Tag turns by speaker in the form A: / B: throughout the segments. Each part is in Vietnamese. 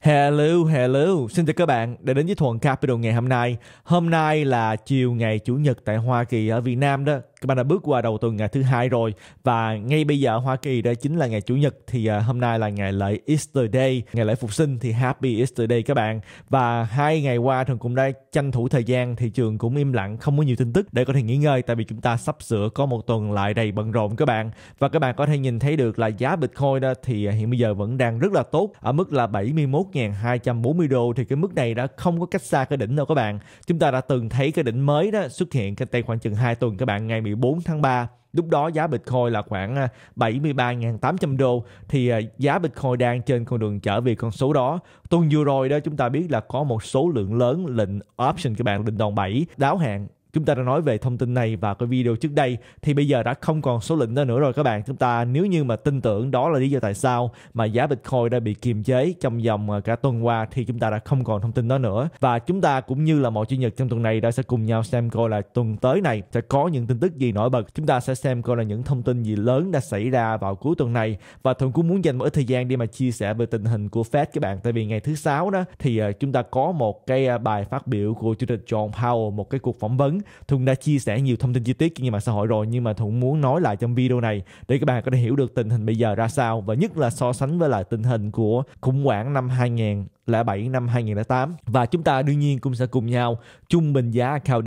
A: Hello, hello, xin chào các bạn đã đến với Thuận Capital ngày hôm nay. Hôm nay là chiều ngày Chủ nhật tại Hoa Kỳ ở Việt Nam đó các bạn đã bước qua đầu tuần ngày thứ hai rồi và ngay bây giờ Hoa Kỳ đây chính là ngày chủ nhật thì uh, hôm nay là ngày lễ Easter Day, ngày lễ phục sinh thì Happy Easter Day các bạn. Và hai ngày qua thường cũng đã tranh thủ thời gian thị trường cũng im lặng không có nhiều tin tức để có thể nghỉ ngơi tại vì chúng ta sắp sửa có một tuần lại đầy bận rộn các bạn. Và các bạn có thể nhìn thấy được là giá Bitcoin đó thì à, hiện bây giờ vẫn đang rất là tốt ở mức là 71.240 đô thì cái mức này đã không có cách xa cái đỉnh đâu các bạn. Chúng ta đã từng thấy cái đỉnh mới đó xuất hiện cách đây khoảng chừng 2 tuần các bạn ngày 14 tháng 3 Lúc đó giá Bitcoin là khoảng 73.800 à, đô thì à, giá Bitcoin đang trên con đường trở về con số đó. Tuần vừa rồi đó chúng ta biết là có một số lượng lớn lệnh option các bạn lệnh đòn 7 đáo hạn chúng ta đã nói về thông tin này và cái video trước đây thì bây giờ đã không còn số lượng đó nữa rồi các bạn chúng ta nếu như mà tin tưởng đó là lý do tại sao mà giá bitcoin đã bị kiềm chế trong vòng à, cả tuần qua thì chúng ta đã không còn thông tin đó nữa và chúng ta cũng như là mọi chủ nhật trong tuần này đã sẽ cùng nhau xem coi là tuần tới này sẽ có những tin tức gì nổi bật chúng ta sẽ xem coi là những thông tin gì lớn đã xảy ra vào cuối tuần này và thường cũng muốn dành một ít thời gian để mà chia sẻ về tình hình của Fed các bạn tại vì ngày thứ sáu đó thì à, chúng ta có một cái à, bài phát biểu của chủ tịch John Powell một cái cuộc phỏng vấn vấn Thuận đã chia sẻ nhiều thông tin chi tiết trên mạng xã hội rồi nhưng mà Thuận muốn nói lại trong video này để các bạn có thể hiểu được tình hình bây giờ ra sao và nhất là so sánh với lại tình hình của khủng hoảng năm 2000 2007 năm 2008 và chúng ta đương nhiên cũng sẽ cùng nhau chung bình giá Cal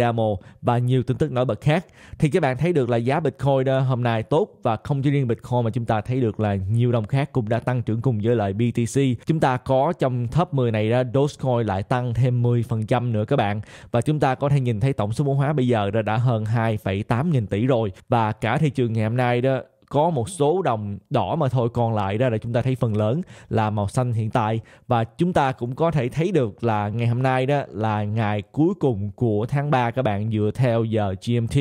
A: và nhiều tin tức nổi bật khác thì các bạn thấy được là giá Bitcoin ờ, hôm nay tốt và không chỉ riêng Bitcoin mà chúng ta thấy được là nhiều đồng khác cũng đã tăng trưởng cùng với lại BTC chúng ta có trong top 10 này đó Dogecoin lại tăng thêm 10% nữa các bạn và chúng ta có thể nhìn thấy tổng số vốn hóa bây giờ đã hơn 2,8 nghìn tỷ rồi và cả thị trường ngày hôm nay đó có một số đồng đỏ mà thôi còn lại ra là chúng ta thấy phần lớn là màu xanh hiện tại và chúng ta cũng có thể thấy được là ngày hôm nay đó là ngày cuối cùng của tháng 3 các bạn dựa theo giờ GMT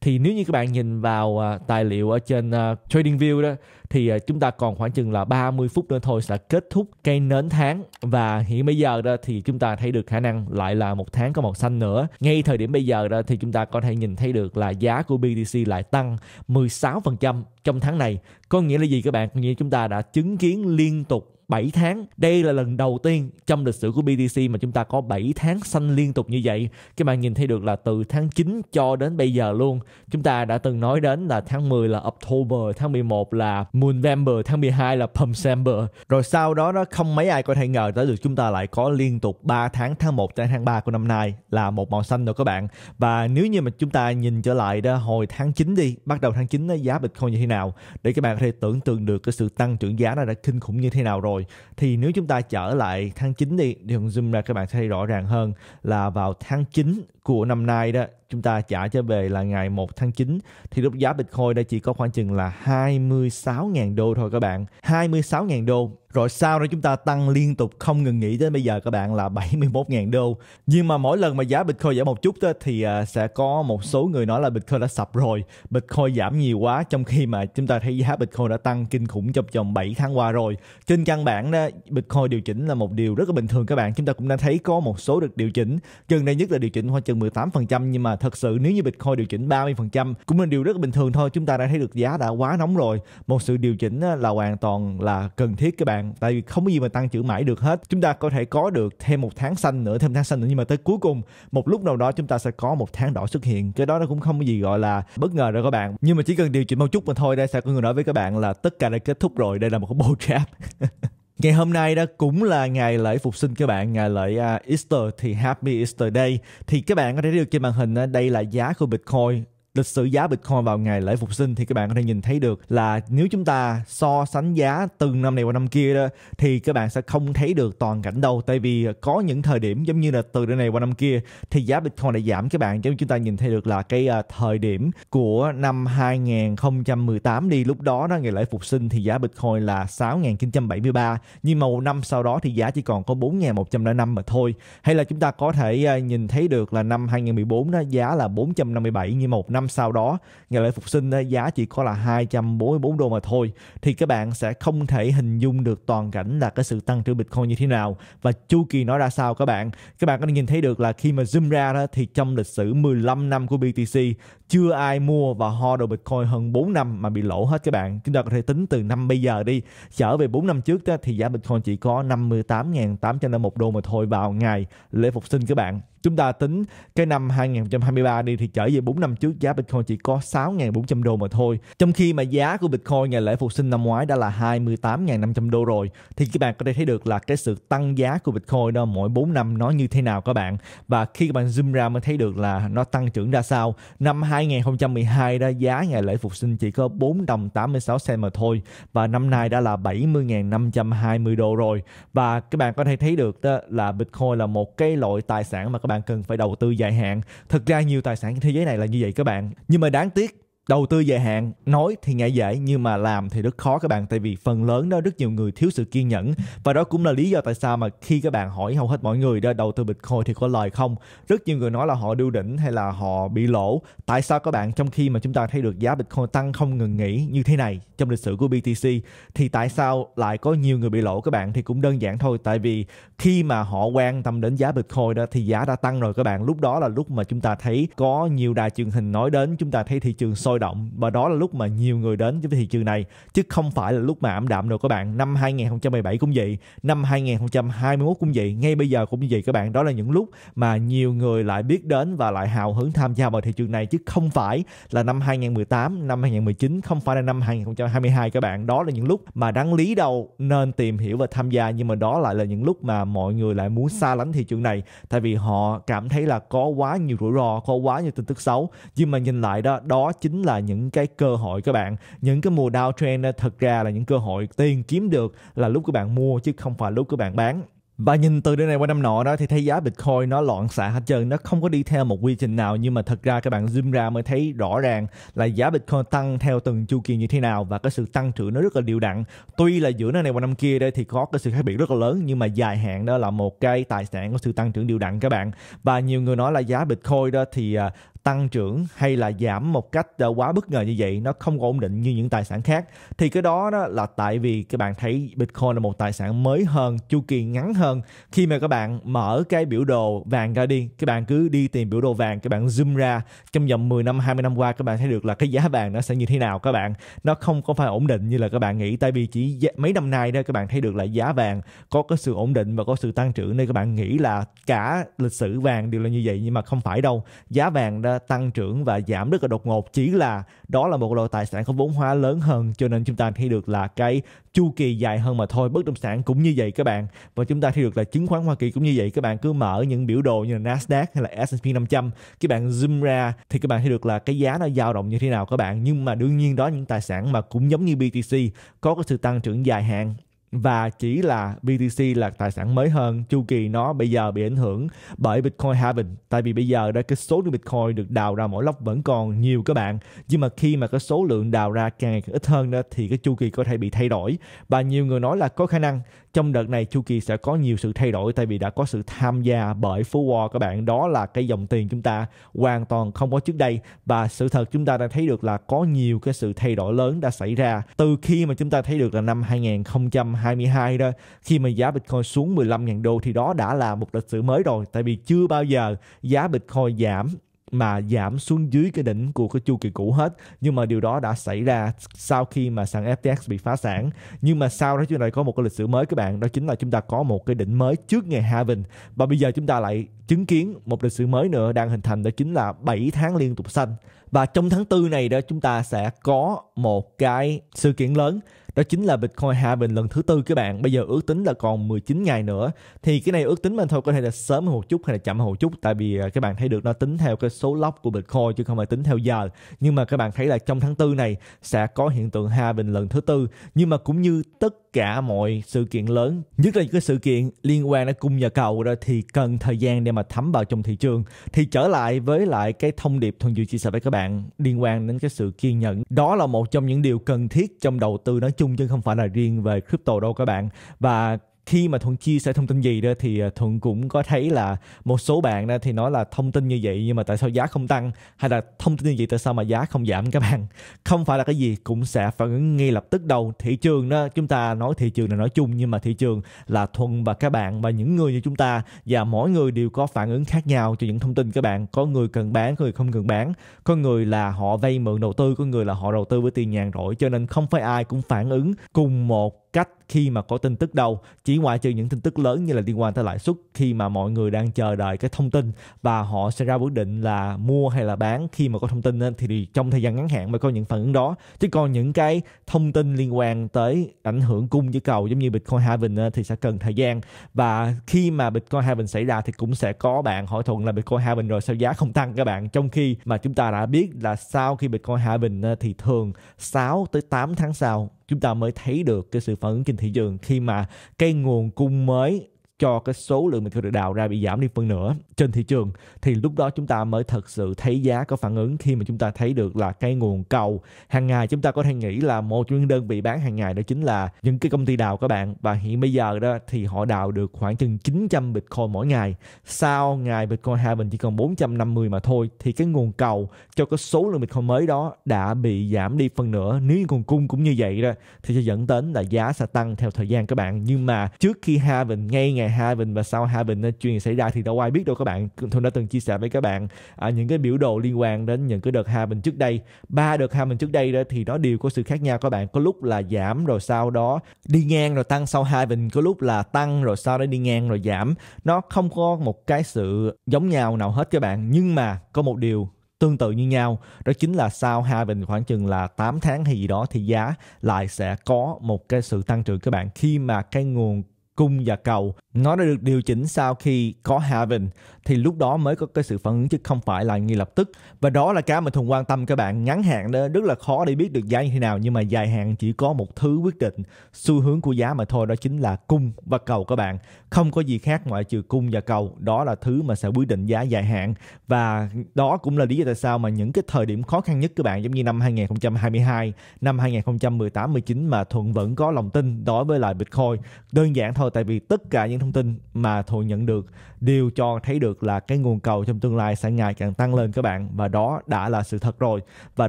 A: thì nếu như các bạn nhìn vào à, tài liệu ở trên à, TradingView đó thì à, chúng ta còn khoảng chừng là 30 phút nữa thôi sẽ kết thúc cây nến tháng và hiện bây giờ đó thì chúng ta thấy được khả năng lại là một tháng có màu xanh nữa ngay thời điểm bây giờ đó thì chúng ta có thể nhìn thấy được là giá của BTC lại tăng 16% trong tháng này có nghĩa là gì các bạn có nghĩa chúng ta đã chứng kiến liên tục 7 tháng. Đây là lần đầu tiên trong lịch sử của BTC mà chúng ta có 7 tháng xanh liên tục như vậy. Các bạn nhìn thấy được là từ tháng 9 cho đến bây giờ luôn. Chúng ta đã từng nói đến là tháng 10 là October, tháng 11 là Moonvember, tháng 12 là Pumpsember. Rồi sau đó đó không mấy ai có thể ngờ tới được chúng ta lại có liên tục 3 tháng tháng 1 tới tháng 3 của năm nay là một màu xanh rồi các bạn. Và nếu như mà chúng ta nhìn trở lại đó hồi tháng 9 đi, bắt đầu tháng 9 đó, giá Bitcoin như thế nào để các bạn có thể tưởng tượng được cái sự tăng trưởng giá nó đã kinh khủng như thế nào rồi rồi thì nếu chúng ta trở lại tháng 9 đi thì Hùng zoom ra các bạn thấy rõ ràng hơn là vào tháng 9 của năm nay đó chúng ta trả trở về là ngày 1 tháng 9 thì lúc giá Bitcoin đã chỉ có khoảng chừng là 26.000 đô thôi các bạn. 26.000 đô rồi sau đó chúng ta tăng liên tục không ngừng nghỉ đến bây giờ các bạn là 71.000 đô. Nhưng mà mỗi lần mà giá Bitcoin giảm một chút đó, thì à, sẽ có một số người nói là Bitcoin đã sập rồi, Bitcoin giảm nhiều quá trong khi mà chúng ta thấy giá Bitcoin đã tăng kinh khủng trong vòng 7 tháng qua rồi. Trên căn bản đó, Bitcoin điều chỉnh là một điều rất là bình thường các bạn. Chúng ta cũng đã thấy có một số được điều chỉnh. Gần đây nhất là điều chỉnh khoảng chừng 18% nhưng mà thật sự nếu như Bitcoin điều chỉnh 30% cũng là điều rất là bình thường thôi. Chúng ta đã thấy được giá đã quá nóng rồi. Một sự điều chỉnh là hoàn toàn là cần thiết các bạn bạn tại vì không có gì mà tăng trưởng mãi được hết chúng ta có thể có được thêm một tháng xanh nữa thêm tháng xanh nữa nhưng mà tới cuối cùng một lúc nào đó chúng ta sẽ có một tháng đỏ xuất hiện cái đó nó cũng không có gì gọi là bất ngờ rồi các bạn nhưng mà chỉ cần điều chỉnh một chút mà thôi đây sẽ có người nói với các bạn là tất cả đã kết thúc rồi đây là một cái ball trap Ngày hôm nay đó cũng là ngày lễ phục sinh các bạn, ngày lễ à, Easter thì Happy Easter Day. Thì các bạn có thể thấy được trên màn hình đây là giá của Bitcoin lịch sử giá Bitcoin vào ngày lễ phục sinh thì các bạn có thể nhìn thấy được là nếu chúng ta so sánh giá từ năm này qua năm kia đó thì các bạn sẽ không thấy được toàn cảnh đâu tại vì có những thời điểm giống như là từ năm này qua năm kia thì giá Bitcoin đã giảm các bạn cho chúng ta nhìn thấy được là cái à, thời điểm của năm 2018 đi lúc đó đó ngày lễ phục sinh thì giá Bitcoin là 6.973 nhưng mà một năm sau đó thì giá chỉ còn có 4.105 mà thôi hay là chúng ta có thể à, nhìn thấy được là năm 2014 đó giá là 457 như một năm năm sau đó ngày lễ phục sinh giá chỉ có là 244 đô mà thôi thì các bạn sẽ không thể hình dung được toàn cảnh là cái sự tăng trưởng Bitcoin như thế nào và chu kỳ nó ra sao các bạn các bạn có thể nhìn thấy được là khi mà zoom ra đó thì trong lịch sử 15 năm của BTC chưa ai mua và ho đồ Bitcoin hơn 4 năm mà bị lỗ hết các bạn chúng ta có thể tính từ năm bây giờ đi trở về 4 năm trước đó, thì giá Bitcoin chỉ có 58.801 đô mà thôi vào ngày lễ phục sinh các bạn Chúng ta tính cái năm 2023 đi thì trở về 4 năm trước giá Bitcoin chỉ có 6.400 đô mà thôi. Trong khi mà giá của Bitcoin ngày lễ phục sinh năm ngoái đã là 28.500 đô rồi thì các bạn có thể thấy được là cái sự tăng giá của Bitcoin đó mỗi 4 năm nó như thế nào các bạn và khi các bạn zoom ra mới thấy được là nó tăng trưởng ra sao. Năm 2012 đó giá ngày lễ phục sinh chỉ có 4 đồng 86 cent mà thôi và năm nay đã là 70.520 đô rồi và các bạn có thể thấy được đó là Bitcoin là một cái loại tài sản mà các bạn bạn cần phải đầu tư dài hạn. Thực ra nhiều tài sản trên thế giới này là như vậy các bạn. Nhưng mà đáng tiếc đầu tư dài hạn nói thì dễ dễ nhưng mà làm thì rất khó các bạn tại vì phần lớn đó rất nhiều người thiếu sự kiên nhẫn và đó cũng là lý do tại sao mà khi các bạn hỏi hầu hết mọi người đó đầu tư bitcoin thì có lời không rất nhiều người nói là họ đu đỉnh hay là họ bị lỗ tại sao các bạn trong khi mà chúng ta thấy được giá bitcoin tăng không ngừng nghỉ như thế này trong lịch sử của BTC thì tại sao lại có nhiều người bị lỗ các bạn thì cũng đơn giản thôi tại vì khi mà họ quan tâm đến giá bitcoin đó thì giá đã tăng rồi các bạn lúc đó là lúc mà chúng ta thấy có nhiều đài truyền hình nói đến chúng ta thấy thị trường sôi sôi động và đó là lúc mà nhiều người đến với thị trường này chứ không phải là lúc mà ảm đạm đâu các bạn năm 2017 cũng vậy năm 2021 cũng vậy ngay bây giờ cũng như vậy các bạn đó là những lúc mà nhiều người lại biết đến và lại hào hứng tham gia vào thị trường này chứ không phải là năm 2018 năm 2019 không phải là năm 2022 các bạn đó là những lúc mà đáng lý đâu nên tìm hiểu và tham gia nhưng mà đó lại là những lúc mà mọi người lại muốn xa lánh thị trường này tại vì họ cảm thấy là có quá nhiều rủi ro có quá nhiều tin tức xấu nhưng mà nhìn lại đó đó chính là những cái cơ hội các bạn những cái mùa downtrend thật ra là những cơ hội tiền kiếm được là lúc các bạn mua chứ không phải lúc các bạn bán và nhìn từ đây này qua năm nọ đó thì thấy giá Bitcoin nó loạn xạ hết trơn, nó không có đi theo một quy trình nào nhưng mà thật ra các bạn zoom ra mới thấy rõ ràng là giá Bitcoin tăng theo từng chu kỳ như thế nào và cái sự tăng trưởng nó rất là đều đặn. Tuy là giữa năm này qua năm kia đây thì có cái sự khác biệt rất là lớn nhưng mà dài hạn đó là một cái tài sản có sự tăng trưởng đều đặn các bạn. Và nhiều người nói là giá Bitcoin đó thì à, tăng trưởng hay là giảm một cách ờ, quá bất ngờ như vậy nó không có ổn định như những tài sản khác thì cái đó, đó là tại vì các bạn thấy Bitcoin là một tài sản mới hơn chu kỳ ngắn hơn khi mà các bạn mở cái biểu đồ vàng ra đi các bạn cứ đi tìm biểu đồ vàng các bạn zoom ra trong vòng 10 năm 20 năm qua các bạn thấy được là cái giá vàng nó sẽ như thế nào các bạn nó không có phải ổn định như là các bạn nghĩ tại vì chỉ mấy năm nay đó các bạn thấy được là giá vàng có cái sự ổn định và có sự tăng trưởng nên các bạn nghĩ là cả lịch sử vàng đều là như vậy nhưng mà không phải đâu giá vàng đó tăng trưởng và giảm rất là đột ngột chỉ là đó là một loại tài sản có vốn hóa lớn hơn cho nên chúng ta thấy được là cái chu kỳ dài hơn mà thôi bất động sản cũng như vậy các bạn và chúng ta thấy được là chứng khoán Hoa Kỳ cũng như vậy các bạn cứ mở những biểu đồ như là Nasdaq hay là S&P 500 các bạn zoom ra thì các bạn thấy được là cái giá nó dao động như thế nào các bạn nhưng mà đương nhiên đó những tài sản mà cũng giống như BTC có cái sự tăng trưởng dài hạn và chỉ là BTC là tài sản mới hơn chu kỳ nó bây giờ bị ảnh hưởng bởi Bitcoin halving tại vì bây giờ đã cái số lượng Bitcoin được đào ra mỗi lốc vẫn còn nhiều các bạn nhưng mà khi mà cái số lượng đào ra càng càng ít hơn đó thì cái chu kỳ có thể bị thay đổi và nhiều người nói là có khả năng trong đợt này chu kỳ sẽ có nhiều sự thay đổi tại vì đã có sự tham gia bởi phú Wall các bạn đó là cái dòng tiền chúng ta hoàn toàn không có trước đây và sự thật chúng ta đã thấy được là có nhiều cái sự thay đổi lớn đã xảy ra từ khi mà chúng ta thấy được là năm 2022 đó khi mà giá Bitcoin xuống 15.000 đô thì đó đã là một lịch sử mới rồi tại vì chưa bao giờ giá Bitcoin giảm mà giảm xuống dưới cái đỉnh của cái chu kỳ cũ hết nhưng mà điều đó đã xảy ra sau khi mà sàn FTX bị phá sản nhưng mà sau đó chúng ta có một cái lịch sử mới các bạn đó chính là chúng ta có một cái đỉnh mới trước ngày halving và bây giờ chúng ta lại chứng kiến một lịch sử mới nữa đang hình thành đó chính là 7 tháng liên tục xanh và trong tháng 4 này đó chúng ta sẽ có một cái sự kiện lớn đó chính là Bitcoin halving lần thứ tư các bạn. Bây giờ ước tính là còn 19 ngày nữa. Thì cái này ước tính mình thôi có thể là sớm một chút hay là chậm một chút tại vì à, các bạn thấy được nó tính theo cái số lock của Bitcoin chứ không phải tính theo giờ. Nhưng mà các bạn thấy là trong tháng Tư này sẽ có hiện tượng halving lần thứ tư nhưng mà cũng như tất cả mọi sự kiện lớn nhất là những cái sự kiện liên quan đến cung và cầu đó thì cần thời gian để mà thấm vào trong thị trường thì trở lại với lại cái thông điệp thuần dự chia sẻ với các bạn liên quan đến cái sự kiên nhẫn đó là một trong những điều cần thiết trong đầu tư nói chung chứ không phải là riêng về crypto đâu các bạn và khi mà thuận chia sẻ thông tin gì đó thì à, thuận cũng có thấy là một số bạn đó thì nói là thông tin như vậy nhưng mà tại sao giá không tăng hay là thông tin như vậy tại sao mà giá không giảm các bạn không phải là cái gì cũng sẽ phản ứng ngay lập tức đâu thị trường đó chúng ta nói thị trường là nói chung nhưng mà thị trường là thuận và các bạn và những người như chúng ta và mỗi người đều có phản ứng khác nhau cho những thông tin các bạn có người cần bán có người không cần bán có người là họ vay mượn đầu tư có người là họ đầu tư với tiền nhàn rỗi cho nên không phải ai cũng phản ứng cùng một cách khi mà có tin tức đâu chỉ ngoại trừ những tin tức lớn như là liên quan tới lãi suất khi mà mọi người đang chờ đợi cái thông tin và họ sẽ ra quyết định là mua hay là bán khi mà có thông tin thì trong thời gian ngắn hạn mới có những phản ứng đó chứ còn những cái thông tin liên quan tới ảnh hưởng cung với cầu giống như Bitcoin halving thì sẽ cần thời gian và khi mà Bitcoin halving xảy ra thì cũng sẽ có bạn hỏi thuận là Bitcoin halving rồi sao giá không tăng các bạn trong khi mà chúng ta đã biết là sau khi Bitcoin halving thì thường 6 tới 8 tháng sau chúng ta mới thấy được cái sự phản ứng trên thị trường khi mà cái nguồn cung mới cho cái số lượng mình có được đào ra bị giảm đi phân nửa trên thị trường thì lúc đó chúng ta mới thật sự thấy giá có phản ứng khi mà chúng ta thấy được là cái nguồn cầu hàng ngày chúng ta có thể nghĩ là một trong những đơn vị bán hàng ngày đó chính là những cái công ty đào các bạn và hiện bây giờ đó thì họ đào được khoảng chừng 900 bitcoin mỗi ngày sau ngày bitcoin hai mình chỉ còn 450 mà thôi thì cái nguồn cầu cho cái số lượng bitcoin mới đó đã bị giảm đi phân nửa nếu như nguồn cung cũng như vậy đó thì sẽ dẫn đến là giá sẽ tăng theo thời gian các bạn nhưng mà trước khi hai mình ngay ngày nhà hai bình và sau hai bình ờ, chuyện xảy ra thì đâu ai biết đâu các bạn tôi đã từng chia sẻ với các bạn à, những cái biểu đồ liên quan đến những cái đợt hai bình trước đây ba đợt hai bình trước đây đó thì nó đều có sự khác nhau các bạn có lúc là giảm rồi sau đó đi ngang rồi tăng sau hai bình có lúc là tăng rồi sau đó đi ngang rồi giảm nó không có một cái sự giống nhau nào hết các bạn nhưng mà có một điều tương tự như nhau đó chính là sau hai bình khoảng chừng là 8 tháng hay gì đó thì giá lại sẽ có một cái sự tăng trưởng các bạn khi mà cái nguồn cung và cầu nó đã được điều chỉnh sau khi có halving thì lúc đó mới có cái sự phản ứng chứ không phải là ngay lập tức và đó là cái mà thường quan tâm các bạn ngắn hạn đó rất là khó để biết được giá như thế nào nhưng mà dài hạn chỉ có một thứ quyết định xu hướng của giá mà thôi đó chính là cung và cầu các bạn không có gì khác ngoại trừ cung và cầu đó là thứ mà sẽ quyết định giá dài hạn và đó cũng là lý do tại sao mà những cái thời điểm khó khăn nhất các bạn giống như năm 2022 năm 2018 19 mà thuận vẫn có lòng tin đối với lại bitcoin đơn giản thôi thôi tại vì tất cả những thông tin mà thụ nhận được đều cho thấy được là cái nguồn cầu trong tương lai sẽ ngày càng tăng lên các bạn và đó đã là sự thật rồi và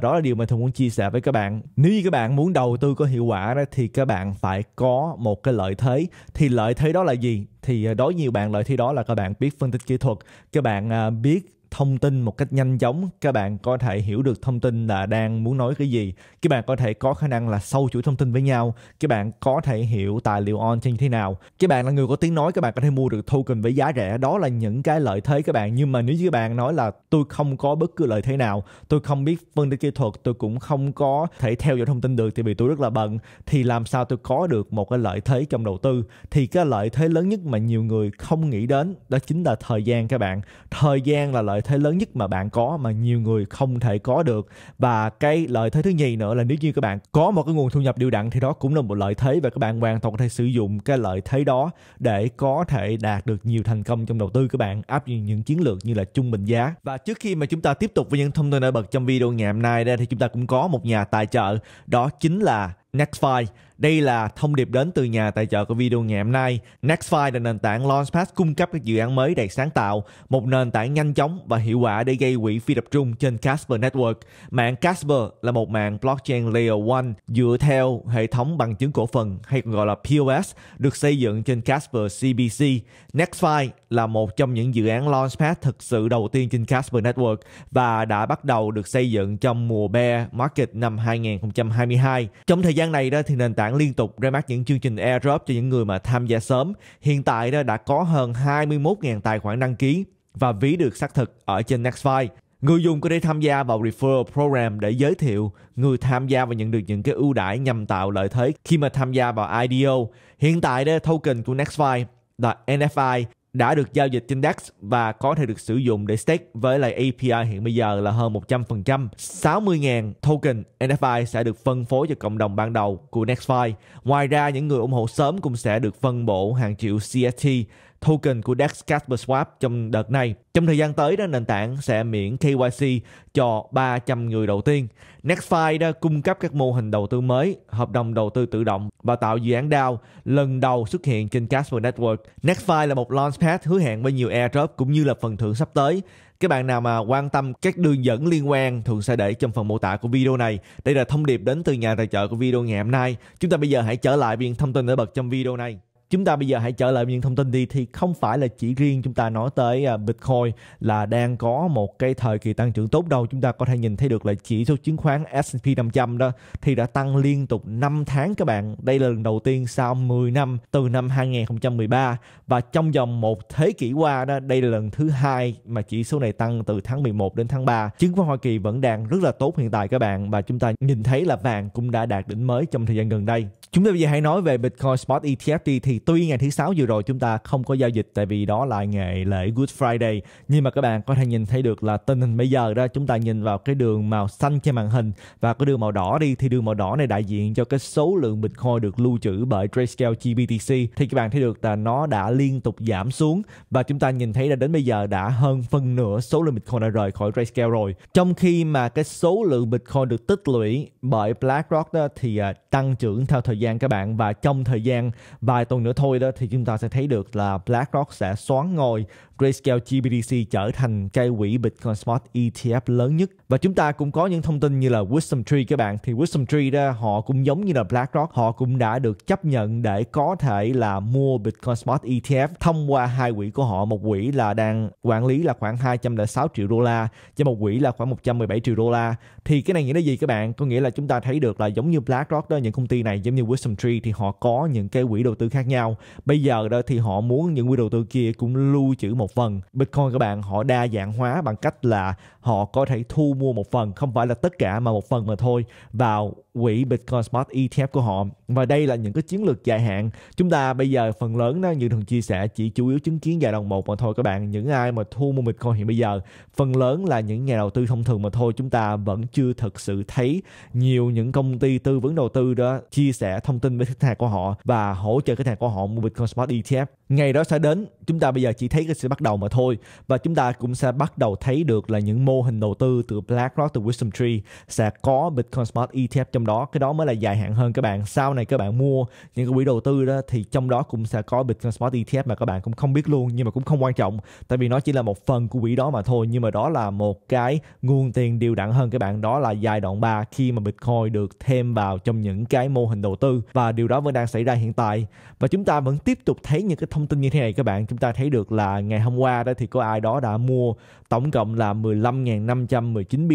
A: đó là điều mà thụ muốn chia sẻ với các bạn nếu như các bạn muốn đầu tư có hiệu quả đó thì các bạn phải có một cái lợi thế thì lợi thế đó là gì thì à, đối nhiều bạn lợi thế đó là các bạn biết phân tích kỹ thuật các bạn à, biết thông tin một cách nhanh chóng các bạn có thể hiểu được thông tin là đang muốn nói cái gì các bạn có thể có khả năng là sâu chuỗi thông tin với nhau các bạn có thể hiểu tài liệu on như thế nào các bạn là người có tiếng nói các bạn có thể mua được token với giá rẻ đó là những cái lợi thế các bạn nhưng mà nếu như các bạn nói là tôi không có bất cứ lợi thế nào tôi không biết phân tích kỹ thuật tôi cũng không có thể theo dõi thông tin được thì vì tôi rất là bận thì làm sao tôi có được một cái lợi thế trong đầu tư thì cái lợi thế lớn nhất mà nhiều người không nghĩ đến đó chính là thời gian các bạn thời gian là lợi thế lớn nhất mà bạn có mà nhiều người không thể có được và cái lợi thế thứ nhì nữa là nếu như các bạn có một cái nguồn thu nhập đều đặn thì đó cũng là một lợi thế và các bạn hoàn toàn có thể sử dụng cái lợi thế đó để có thể đạt được nhiều thành công trong đầu tư các bạn áp dụng những chiến lược như là trung bình giá và trước khi mà chúng ta tiếp tục với những thông tin nổi bật trong video ngày hôm nay đây thì chúng ta cũng có một nhà tài trợ đó chính là Nextfile đây là thông điệp đến từ nhà tài trợ của video ngày hôm nay. Nextfile là nền tảng Launchpad cung cấp các dự án mới đầy sáng tạo, một nền tảng nhanh chóng và hiệu quả để gây quỹ phi tập trung trên Casper Network. Mạng Casper là một mạng blockchain layer 1 dựa theo hệ thống bằng chứng cổ phần hay còn gọi là POS được xây dựng trên Casper CBC. Nextfile là một trong những dự án Launchpad thực sự đầu tiên trên Casper Network và đã bắt đầu được xây dựng trong mùa bear market năm 2022. Trong thời gian này đó thì nền tảng bạn liên tục ra mắt những chương trình airdrop cho những người mà tham gia sớm. Hiện tại đã có hơn 21.000 tài khoản đăng ký và ví được xác thực ở trên Nextfile. Người dùng có thể tham gia vào referral program để giới thiệu người tham gia và nhận được những cái ưu đãi nhằm tạo lợi thế khi mà tham gia vào IDO. Hiện tại đó, token của Nextfile là NFI đã được giao dịch trên DAX và có thể được sử dụng để stake với lại API hiện bây giờ là hơn 100%. 60.000 token NFI sẽ được phân phối cho cộng đồng ban đầu của NextFi. Ngoài ra, những người ủng hộ sớm cũng sẽ được phân bổ hàng triệu CST token của DEX Casper Swap trong đợt này. Trong thời gian tới đó nền tảng sẽ miễn KYC cho 300 người đầu tiên. Nextfi đã cung cấp các mô hình đầu tư mới, hợp đồng đầu tư tự động và tạo dự án DAO lần đầu xuất hiện trên Casper Network. Nextfi là một launchpad hứa hẹn với nhiều airdrop cũng như là phần thưởng sắp tới. Các bạn nào mà quan tâm các đường dẫn liên quan thường sẽ để trong phần mô tả của video này. Đây là thông điệp đến từ nhà tài trợ của video ngày hôm nay. Chúng ta bây giờ hãy trở lại với thông tin nổi bật trong video này chúng ta bây giờ hãy trở lại những thông tin đi thì không phải là chỉ riêng chúng ta nói tới à, Bitcoin là đang có một cái thời kỳ tăng trưởng tốt đâu chúng ta có thể nhìn thấy được là chỉ số chứng khoán S&P 500 đó thì đã tăng liên tục 5 tháng các bạn đây là lần đầu tiên sau 10 năm từ năm 2013 và trong vòng một thế kỷ qua đó đây là lần thứ hai mà chỉ số này tăng từ tháng 11 đến tháng 3 chứng khoán Hoa Kỳ vẫn đang rất là tốt hiện tại các bạn và chúng ta nhìn thấy là vàng cũng đã đạt đỉnh mới trong thời gian gần đây chúng ta bây giờ hãy nói về Bitcoin Spot ETF đi thì tuy ngày thứ sáu vừa rồi chúng ta không có giao dịch tại vì đó là ngày lễ Good Friday nhưng mà các bạn có thể nhìn thấy được là tình hình bây giờ đó chúng ta nhìn vào cái đường màu xanh trên màn hình và cái đường màu đỏ đi thì đường màu đỏ này đại diện cho cái số lượng Bitcoin được lưu trữ bởi Grayscale GBTC thì các bạn thấy được là nó đã liên tục giảm xuống và chúng ta nhìn thấy là đến bây giờ đã hơn phân nửa số lượng Bitcoin đã rời khỏi Grayscale rồi trong khi mà cái số lượng Bitcoin được tích lũy bởi BlackRock đó thì à, tăng trưởng theo thời gian các bạn và trong thời gian vài tuần nữa thôi đó thì chúng ta sẽ thấy được là BlackRock sẽ xoán ngôi Grayscale GBDC trở thành cây quỹ Bitcoin Spot ETF lớn nhất. Và chúng ta cũng có những thông tin như là Wisdom Tree các bạn thì Wisdom Tree đó họ cũng giống như là BlackRock họ cũng đã được chấp nhận để có thể là mua Bitcoin Spot ETF thông qua hai quỹ của họ một quỹ là đang quản lý là khoảng 206 triệu đô la cho một quỹ là khoảng 117 triệu đô la thì cái này nghĩa là gì các bạn có nghĩa là chúng ta thấy được là giống như BlackRock đó những công ty này giống như Wisdom Tree thì họ có những cái quỹ đầu tư khác nhau nhau bây giờ đó thì họ muốn những quỹ đầu tư kia cũng lưu trữ một phần bitcoin các bạn họ đa dạng hóa bằng cách là họ có thể thu mua một phần không phải là tất cả mà một phần mà thôi vào quỹ bitcoin smart etf của họ và đây là những cái chiến lược dài hạn chúng ta bây giờ phần lớn đó như thường chia sẻ chỉ chủ yếu chứng kiến giai đồng một mà thôi các bạn những ai mà thu mua bitcoin hiện bây giờ phần lớn là những nhà đầu tư thông thường mà thôi chúng ta vẫn chưa thực sự thấy nhiều những công ty tư vấn đầu tư đó chia sẻ thông tin với khách hàng của họ và hỗ trợ khách hàng của của họ mua Bitcoin Spot ETF. Ngày đó sẽ đến, chúng ta bây giờ chỉ thấy cái sự bắt đầu mà thôi và chúng ta cũng sẽ bắt đầu thấy được là những mô hình đầu tư từ BlackRock từ Wisdom Tree sẽ có Bitcoin Spot ETF trong đó, cái đó mới là dài hạn hơn các bạn. Sau này các bạn mua những cái quỹ đầu tư đó thì trong đó cũng sẽ có Bitcoin Spot ETF mà các bạn cũng không biết luôn nhưng mà cũng không quan trọng tại vì nó chỉ là một phần của quỹ đó mà thôi nhưng mà đó là một cái nguồn tiền điều đặn hơn các bạn đó là giai đoạn 3 khi mà Bitcoin được thêm vào trong những cái mô hình đầu tư và điều đó vẫn đang xảy ra hiện tại và chúng chúng ta vẫn tiếp tục thấy những cái thông tin như thế này các bạn chúng ta thấy được là ngày hôm qua đó thì có ai đó đã mua tổng cộng là 15.519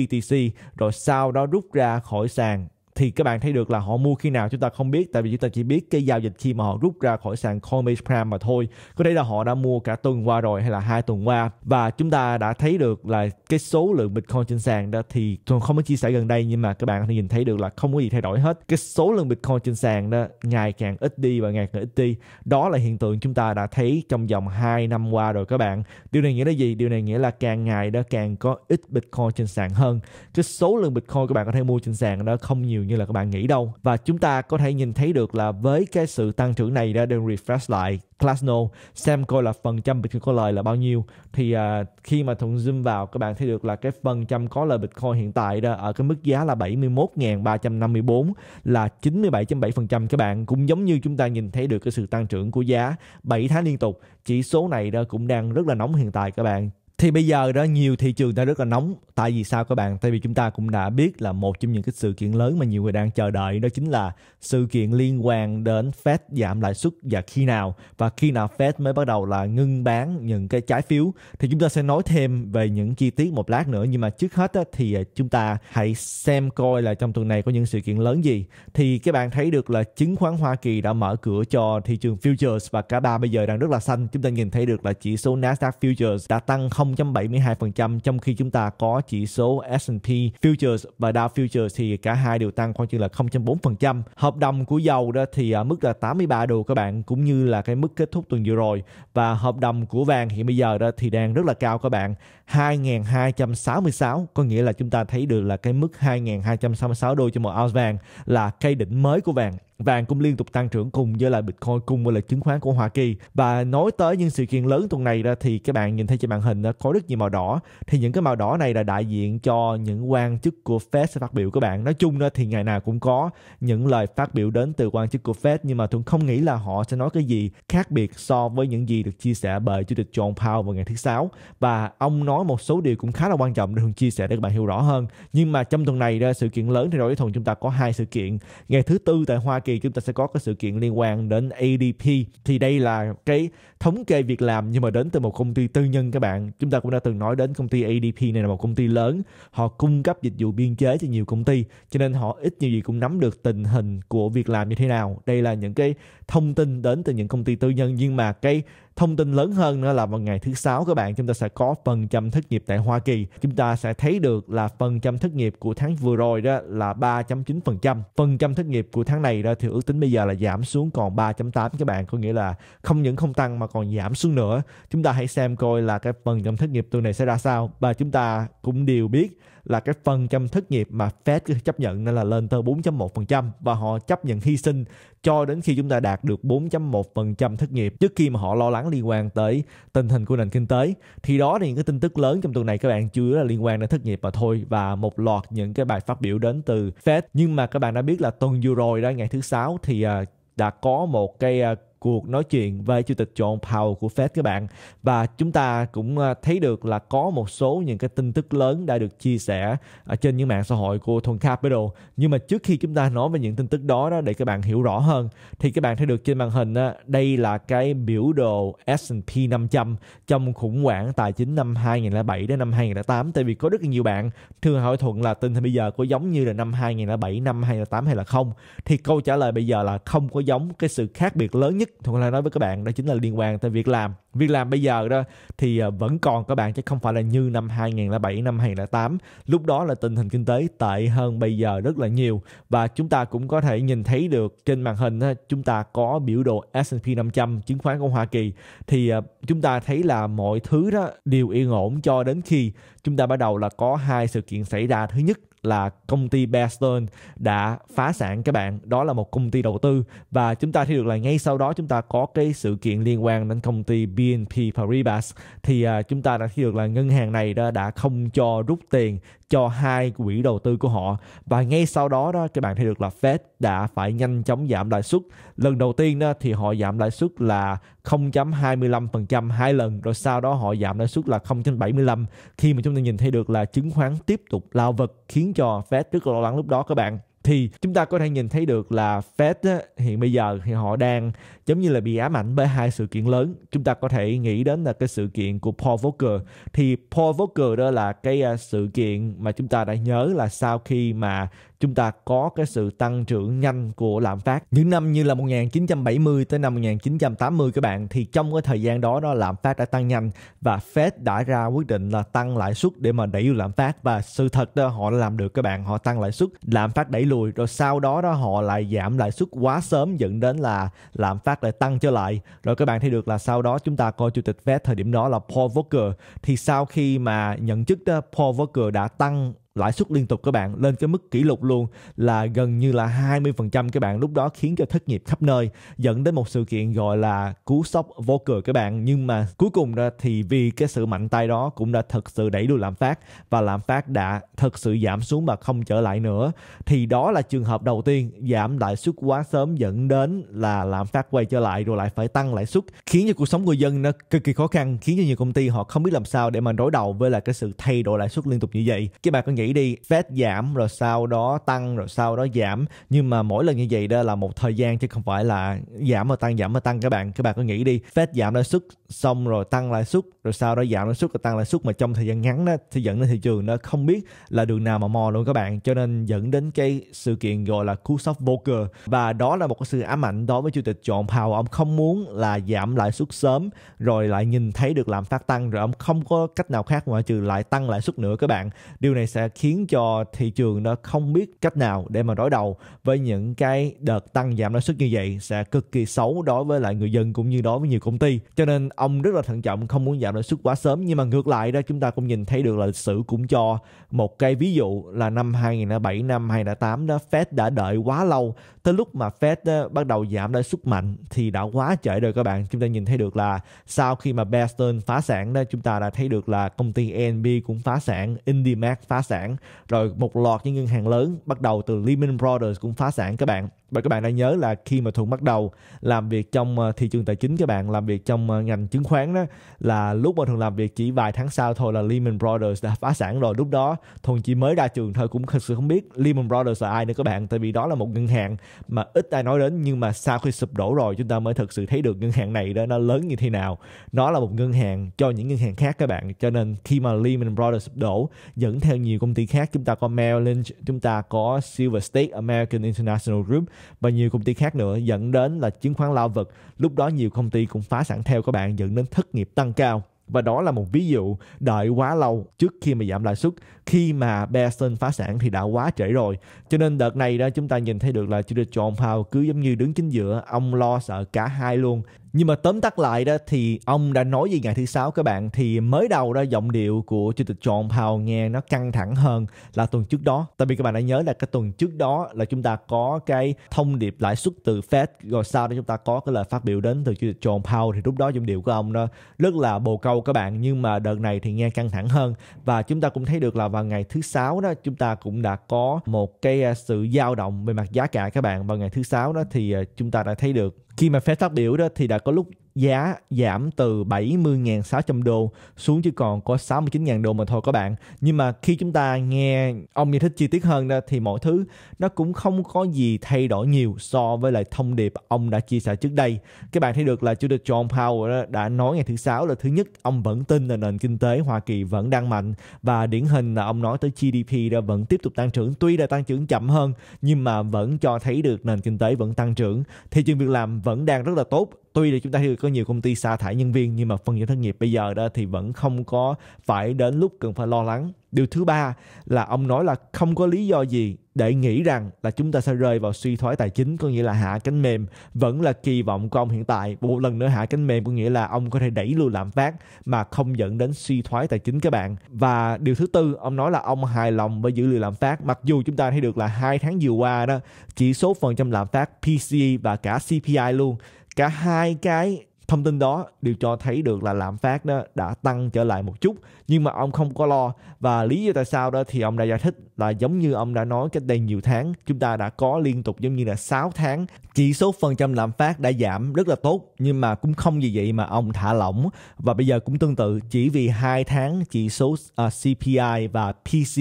A: BTC rồi sau đó rút ra khỏi sàn thì các bạn thấy được là họ mua khi nào chúng ta không biết tại vì chúng ta chỉ biết cái giao dịch khi mà họ rút ra khỏi sàn Coinbase Prime mà thôi có thể là họ đã mua cả tuần qua rồi hay là hai tuần qua và chúng ta đã thấy được là cái số lượng Bitcoin trên sàn đó thì tôi không có chia sẻ gần đây nhưng mà các bạn có thể nhìn thấy được là không có gì thay đổi hết cái số lượng Bitcoin trên sàn đó ngày càng ít đi và ngày càng ít đi đó là hiện tượng chúng ta đã thấy trong vòng 2 năm qua rồi các bạn điều này nghĩa là gì điều này nghĩa là càng ngày đó càng có ít Bitcoin trên sàn hơn cái số lượng Bitcoin các bạn có thể mua trên sàn đó không nhiều nhiều như là các bạn nghĩ đâu và chúng ta có thể nhìn thấy được là với cái sự tăng trưởng này đã đừng refresh lại Classno xem coi là phần trăm Bitcoin có lời là bao nhiêu thì à, khi mà thuận zoom vào các bạn thấy được là cái phần trăm có lời Bitcoin hiện tại đó ở cái mức giá là 71.354 là 97.7% các bạn cũng giống như chúng ta nhìn thấy được cái sự tăng trưởng của giá 7 tháng liên tục chỉ số này đó cũng đang rất là nóng hiện tại các bạn thì bây giờ đó nhiều thị trường ta rất là nóng tại vì sao các bạn tại vì chúng ta cũng đã biết là một trong những cái sự kiện lớn mà nhiều người đang chờ đợi đó chính là sự kiện liên quan đến Fed giảm lãi suất và khi nào và khi nào Fed mới bắt đầu là ngưng bán những cái trái phiếu thì chúng ta sẽ nói thêm về những chi tiết một lát nữa nhưng mà trước hết á, thì à, chúng ta hãy xem coi là trong tuần này có những sự kiện lớn gì thì các bạn thấy được là chứng khoán Hoa Kỳ đã mở cửa cho thị trường futures và cả ba bây giờ đang rất là xanh chúng ta nhìn thấy được là chỉ số Nasdaq futures đã tăng không 0.72% trong khi chúng ta có chỉ số S&P Futures và Dow Futures thì cả hai đều tăng khoảng chừng là 0.4%. Hợp đồng của dầu đó thì ở à, mức là 83 đô các bạn cũng như là cái mức kết thúc tuần vừa rồi và hợp đồng của vàng hiện bây giờ đó thì đang rất là cao các bạn 2.266 có nghĩa là chúng ta thấy được là cái mức 2.266 đô cho một ounce vàng là cây đỉnh mới của vàng Vàng cũng liên tục tăng trưởng cùng với là Bitcoin cùng với là chứng khoán của Hoa Kỳ. Và nói tới những sự kiện lớn tuần này ra thì các bạn nhìn thấy trên màn hình có rất nhiều màu đỏ. Thì những cái màu đỏ này là đại diện cho những quan chức của Fed sẽ phát biểu các bạn. Nói chung thì ngày nào cũng có những lời phát biểu đến từ quan chức của Fed nhưng mà Thuận không nghĩ là họ sẽ nói cái gì khác biệt so với những gì được chia sẻ bởi Chủ tịch John Powell vào ngày thứ sáu và ông nói một số điều cũng khá là quan trọng để Thuận chia sẻ để các bạn hiểu rõ hơn. Nhưng mà trong tuần này ra sự kiện lớn thì đối với thùng chúng ta có hai sự kiện. Ngày thứ tư tại Hoa Kỳ Kỳ chúng ta sẽ có cái sự kiện liên quan đến ADP thì đây là cái thống kê việc làm nhưng mà đến từ một công ty tư nhân các bạn chúng ta cũng đã từng nói đến công ty ADP này là một công ty lớn họ cung cấp dịch vụ biên chế cho nhiều công ty cho nên họ ít nhiều gì cũng nắm được tình hình của việc làm như thế nào đây là những cái thông tin đến từ những công ty tư nhân nhưng mà cái thông tin lớn hơn nữa là vào ngày thứ sáu các bạn chúng ta sẽ có phần trăm thất nghiệp tại Hoa Kỳ chúng ta sẽ thấy được là phần trăm thất nghiệp của tháng vừa rồi đó là 3.9% phần trăm thất nghiệp của tháng này đó thì ước tính bây giờ là giảm xuống còn 3.8 các bạn có nghĩa là không những không tăng mà còn giảm xuống nữa chúng ta hãy xem coi là cái phần trăm thất nghiệp tuần này sẽ ra sao và chúng ta cũng đều biết là cái phần trăm thất nghiệp mà Fed chấp nhận nên là lên tới 4.1% và họ chấp nhận hy sinh cho đến khi chúng ta đạt được 4.1% thất nghiệp trước khi mà họ lo lắng liên quan tới tình hình của nền kinh tế thì đó là những cái tin tức lớn trong tuần này các bạn chủ yếu là liên quan đến thất nghiệp mà thôi và một loạt những cái bài phát biểu đến từ Fed nhưng mà các bạn đã biết là tuần vừa rồi đó ngày thứ sáu thì à, đã có một cái à, cuộc nói chuyện với chủ tịch John Powell của Fed các bạn và chúng ta cũng à, thấy được là có một số những cái tin tức lớn đã được chia sẻ ở à, trên những mạng xã hội của Thôn Capital nhưng mà trước khi chúng ta nói về những tin tức đó đó để các bạn hiểu rõ hơn thì các bạn thấy được trên màn hình đó, đây là cái biểu đồ S&P 500 trong khủng hoảng tài chính năm 2007 đến năm 2008 tại vì có rất nhiều bạn thường hỏi thuận là tin thì bây giờ có giống như là năm 2007 năm 2008 hay là không thì câu trả lời bây giờ là không có giống cái sự khác biệt lớn nhất thuận lại nói với các bạn đó chính là liên quan tới việc làm việc làm bây giờ đó thì ờ, vẫn còn các bạn chứ không phải là như năm 2007 năm 2008 lúc đó là tình hình kinh tế tệ hơn bây giờ rất là nhiều và chúng ta cũng có thể nhìn thấy được trên màn hình chúng ta có biểu đồ S&P 500 chứng khoán của Hoa Kỳ thì ờ, chúng ta thấy là mọi thứ đó đều yên ổn cho đến khi chúng ta bắt đầu là có hai sự kiện xảy ra thứ nhất là công ty Bearstone đã phá sản các bạn đó là một công ty đầu tư và chúng ta thấy được là ngay sau đó chúng ta có cái sự kiện liên quan đến công ty BNP Paribas thì à, chúng ta đã thấy được là ngân hàng này đã không cho rút tiền cho hai quỹ đầu tư của họ và ngay sau đó đó các bạn thấy được là Fed đã phải nhanh chóng giảm lãi suất lần đầu tiên đó thì họ giảm lãi suất là 0.25% hai lần rồi sau đó họ giảm lãi suất là 0.75 khi mà chúng ta nhìn thấy được là chứng khoán tiếp tục lao vật khiến cho Fed rất là lo lắng lúc đó các bạn thì chúng ta có thể nhìn thấy được là Fed hiện bây giờ thì họ đang giống như là bị ám ảnh bởi hai sự kiện lớn chúng ta có thể nghĩ đến là cái sự kiện của Paul Volcker thì Paul Volcker đó là cái à, sự kiện mà chúng ta đã nhớ là sau khi mà chúng ta có cái sự tăng trưởng nhanh của lạm phát. Những năm như là 1970 tới năm 1980 các bạn thì trong cái thời gian đó đó lạm phát đã tăng nhanh và Fed đã ra quyết định là tăng lãi suất để mà đẩy lùi lạm phát và sự thật đó họ đã làm được các bạn, họ tăng lãi suất, lạm phát đẩy lùi rồi sau đó đó họ lại giảm lãi suất quá sớm dẫn đến là lạm phát lại tăng trở lại. Rồi các bạn thấy được là sau đó chúng ta coi chủ tịch Fed thời điểm đó là Paul Volcker thì sau khi mà nhận chức đó Paul Volcker đã tăng lãi suất liên tục các bạn lên cái mức kỷ lục luôn là gần như là 20% các bạn lúc đó khiến cho thất nghiệp khắp nơi dẫn đến một sự kiện gọi là cú sốc vô cửa các bạn nhưng mà cuối cùng ra thì vì cái sự mạnh tay đó cũng đã thật sự đẩy lùi lạm phát và lạm phát đã thật sự giảm xuống mà không trở lại nữa thì đó là trường hợp đầu tiên giảm lãi suất quá sớm dẫn đến là lạm phát quay trở lại rồi lại phải tăng lãi suất khiến cho cuộc sống người dân nó cực kỳ khó khăn khiến cho nhiều công ty họ không biết làm sao để mà đối đầu với là cái sự thay đổi lãi suất liên tục như vậy các bạn có nghĩ nghĩ đi Fed giảm rồi sau đó tăng rồi sau đó giảm nhưng mà mỗi lần như vậy đó là một thời gian chứ không phải là giảm mà tăng giảm mà tăng các bạn các bạn có nghĩ đi Fed giảm lãi suất xong rồi tăng lãi suất rồi sau đó giảm lãi suất rồi tăng lãi suất mà trong thời gian ngắn đó thì dẫn đến thị trường nó không biết là đường nào mà mò luôn các bạn cho nên dẫn đến cái sự kiện gọi là cú sốc Volcker và đó là một cái sự ám ảnh đối với chủ tịch John Powell ông không muốn là giảm lãi suất sớm rồi lại nhìn thấy được lạm phát tăng rồi ông không có cách nào khác ngoại trừ lại tăng lãi suất nữa các bạn điều này sẽ khiến cho thị trường nó không biết cách nào để mà đối đầu với những cái đợt tăng giảm lãi suất như vậy sẽ cực kỳ xấu đối với lại người dân cũng như đối với nhiều công ty cho nên ông rất là thận trọng không muốn giảm lãi suất quá sớm nhưng mà ngược lại đó chúng ta cũng nhìn thấy được là lịch sử cũng cho một cái ví dụ là năm 2007 năm 2008 đó Fed đã đợi quá lâu tới lúc mà Fed đó, ờ, bắt đầu giảm lãi suất mạnh thì đã quá trễ rồi các bạn chúng ta nhìn thấy được là sau khi mà Bear Stearns phá sản đó chúng ta đã thấy được là công ty N&B cũng phá sản Indymac phá sản rồi một loạt những ngân hàng lớn bắt đầu từ Lehman Brothers cũng phá sản các bạn và các bạn đã nhớ là khi mà thuận bắt đầu làm việc trong ờ, thị trường tài chính các bạn làm việc trong ờ, ngành chứng khoán đó là lúc mà thuận làm việc chỉ vài tháng sau thôi là Lehman Brothers đã phá sản rồi lúc đó thuận chỉ mới ra trường thôi cũng thật sự không biết Lehman Brothers là ai nữa các bạn tại vì đó là một ngân hàng mà ít ai nói đến nhưng mà sau khi sụp đổ rồi chúng ta mới thực sự thấy được ngân hàng này đó nó lớn như thế nào nó là một ngân hàng cho những ngân hàng khác các bạn cho nên khi mà Lehman Brothers sụp đổ dẫn theo nhiều công ty khác chúng ta có Merrill Lynch chúng ta có Silver State American International Group và nhiều công ty khác nữa dẫn đến là chứng khoán lao vật lúc đó nhiều công ty cũng phá sản theo các bạn dẫn đến thất nghiệp tăng cao và đó là một ví dụ đợi quá lâu trước khi mà giảm lãi suất khi mà Bearson phá sản thì đã quá trễ rồi cho nên đợt này đó chúng ta nhìn thấy được là Jerome Powell cứ giống như đứng chính giữa ông lo sợ cả hai luôn nhưng mà tóm tắt lại đó thì ông đã nói gì ngày thứ sáu các bạn thì mới đầu đó giọng điệu của chủ tịch John Powell nghe nó căng thẳng hơn là tuần trước đó. Tại vì các bạn đã nhớ là cái tuần trước đó là chúng ta có cái thông điệp lãi suất từ Fed rồi sau đó chúng ta có cái lời phát biểu đến từ chủ tịch John Powell thì lúc đó giọng điệu của ông nó rất là bồ câu các bạn nhưng mà đợt này thì nghe căng thẳng hơn và chúng ta cũng thấy được là vào ngày thứ sáu đó chúng ta cũng đã có một cái à, sự dao động về mặt giá cả các bạn vào ngày thứ sáu đó thì à, chúng ta đã thấy được khi mà phép phát biểu đó thì đã có lúc giá giảm từ 70.600 đô xuống chỉ còn có 69.000 đô mà thôi các bạn. Nhưng mà khi chúng ta nghe ông giải thích chi tiết hơn đó thì mọi thứ nó cũng không có gì thay đổi nhiều so với lại thông điệp ông đã chia sẻ trước đây. Các bạn thấy được là Chủ tịch John Powell đã nói ngày thứ sáu là thứ nhất ông vẫn tin là nền kinh tế Hoa Kỳ vẫn đang mạnh và điển hình là ông nói tới GDP đã vẫn tiếp tục tăng trưởng tuy là tăng trưởng chậm hơn nhưng mà vẫn cho thấy được nền kinh tế vẫn tăng trưởng thị trường việc làm vẫn đang rất là tốt tuy là chúng ta thấy có nhiều công ty sa thải nhân viên nhưng mà phần giải thất nghiệp bây giờ đó thì vẫn không có phải đến lúc cần phải lo lắng điều thứ ba là ông nói là không có lý do gì để nghĩ rằng là chúng ta sẽ rơi vào suy thoái tài chính có nghĩa là hạ cánh mềm vẫn là kỳ vọng của ông hiện tại một lần nữa hạ cánh mềm có nghĩa là ông có thể đẩy lùi lạm phát mà không dẫn đến suy thoái tài chính các bạn và điều thứ tư ông nói là ông hài lòng với dữ liệu lạm phát mặc dù chúng ta thấy được là hai tháng vừa qua đó chỉ số phần trăm lạm phát PCE và cả CPI luôn cả hai cái thông tin đó đều cho thấy được là lạm phát đó đã tăng trở lại một chút nhưng mà ông không có lo và lý do tại sao đó thì ông đã giải thích là giống như ông đã nói cách đây nhiều tháng chúng ta đã có liên tục giống như là 6 tháng chỉ số phần trăm lạm phát đã giảm rất là tốt nhưng mà cũng không gì vậy mà ông thả lỏng và bây giờ cũng tương tự chỉ vì hai tháng chỉ số uh, à, CPI và PC